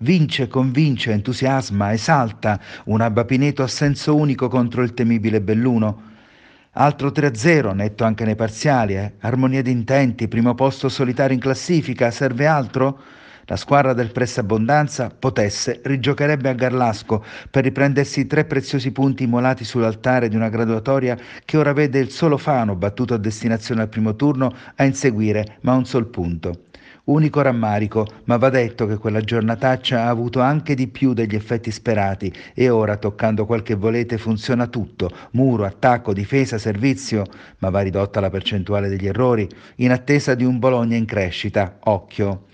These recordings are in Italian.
Vince, convince, entusiasma, esalta un abbapineto a senso unico contro il temibile Belluno. Altro 3-0, netto anche nei parziali, eh? armonia di intenti, primo posto solitario in classifica, serve altro? La squadra del Press Abbondanza potesse, rigiocherebbe a Garlasco per riprendersi tre preziosi punti immolati sull'altare di una graduatoria che ora vede il solo Fano battuto a destinazione al primo turno a inseguire, ma un sol punto. Unico rammarico, ma va detto che quella giornataccia ha avuto anche di più degli effetti sperati e ora, toccando quel che volete, funziona tutto, muro, attacco, difesa, servizio, ma va ridotta la percentuale degli errori, in attesa di un Bologna in crescita, occhio.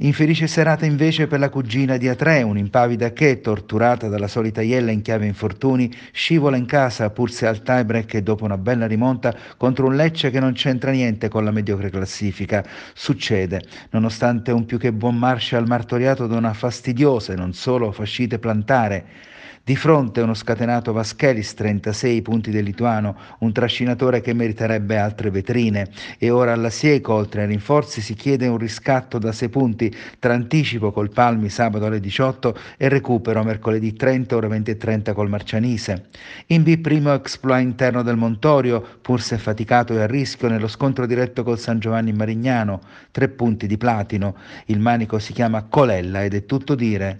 Infelice serata invece per la cugina di Atreun, impavida che, torturata dalla solita iella in chiave infortuni, scivola in casa pur se al tiebreak e dopo una bella rimonta contro un Lecce che non c'entra niente con la mediocre classifica. Succede, nonostante un più che buon Marshall martoriato da una fastidiosa e non solo fascite plantare. Di fronte uno scatenato Vaschelis, 36 punti del lituano, un trascinatore che meriterebbe altre vetrine. E ora alla Sieco, oltre ai rinforzi, si chiede un riscatto da 6 punti minuti, tra anticipo col Palmi sabato alle 18 e recupero mercoledì 30 ore 20 e 30 col Marcianise. In B' primo exploit interno del Montorio, pur se faticato e a rischio nello scontro diretto col San Giovanni Marignano, tre punti di platino. Il manico si chiama Colella ed è tutto dire.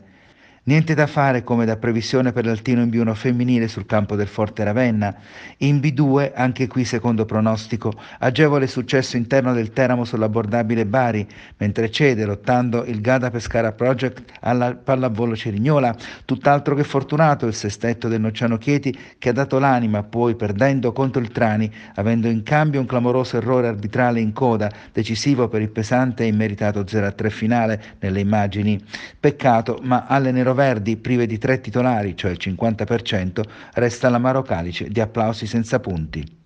Niente da fare come da previsione per l'altino in B1 femminile sul campo del Forte Ravenna. In B2, anche qui secondo pronostico, agevole successo interno del Teramo sull'abbordabile Bari, mentre cede lottando il Gada Pescara Project alla pallavolo Cerignola. Tutt'altro che fortunato il sestetto del Nociano Chieti che ha dato l'anima, poi perdendo contro il Trani, avendo in cambio un clamoroso errore arbitrale in coda, decisivo per il pesante e immeritato 0-3 finale nelle immagini. Peccato, ma alle Nero Verdi prive di tre titolari, cioè il 50%, resta l'amaro calice di applausi senza punti.